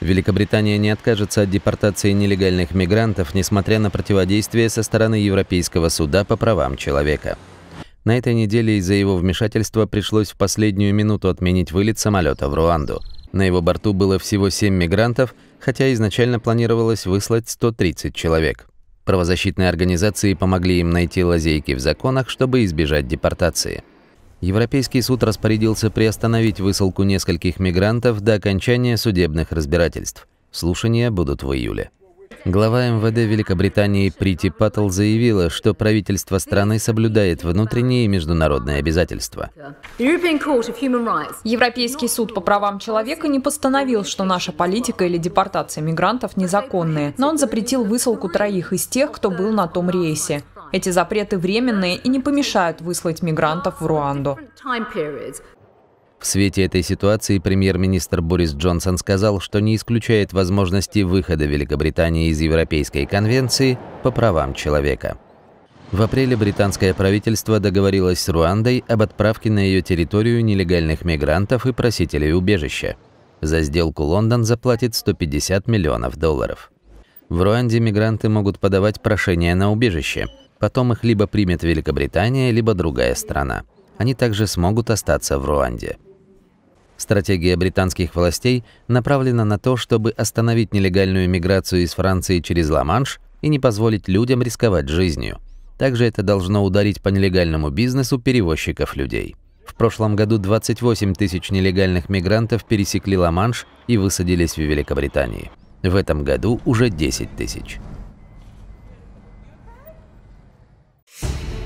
Великобритания не откажется от депортации нелегальных мигрантов, несмотря на противодействие со стороны Европейского суда по правам человека. На этой неделе из-за его вмешательства пришлось в последнюю минуту отменить вылет самолета в Руанду. На его борту было всего 7 мигрантов, хотя изначально планировалось выслать 130 человек. Правозащитные организации помогли им найти лазейки в законах, чтобы избежать депортации. Европейский суд распорядился приостановить высылку нескольких мигрантов до окончания судебных разбирательств. Слушания будут в июле. Глава МВД Великобритании Прити Паттл заявила, что правительство страны соблюдает внутренние и международные обязательства. Европейский суд по правам человека не постановил, что наша политика или депортация мигрантов незаконные, но он запретил высылку троих из тех, кто был на том рейсе. Эти запреты временные и не помешают выслать мигрантов в Руанду. В свете этой ситуации премьер-министр Борис Джонсон сказал, что не исключает возможности выхода Великобритании из Европейской конвенции по правам человека. В апреле британское правительство договорилось с Руандой об отправке на ее территорию нелегальных мигрантов и просителей убежища. За сделку Лондон заплатит 150 миллионов долларов. В Руанде мигранты могут подавать прошение на убежище. Потом их либо примет Великобритания, либо другая страна. Они также смогут остаться в Руанде. Стратегия британских властей направлена на то, чтобы остановить нелегальную миграцию из Франции через Ла-Манш и не позволить людям рисковать жизнью. Также это должно ударить по нелегальному бизнесу перевозчиков людей. В прошлом году 28 тысяч нелегальных мигрантов пересекли Ла-Манш и высадились в Великобритании. В этом году уже 10 тысяч.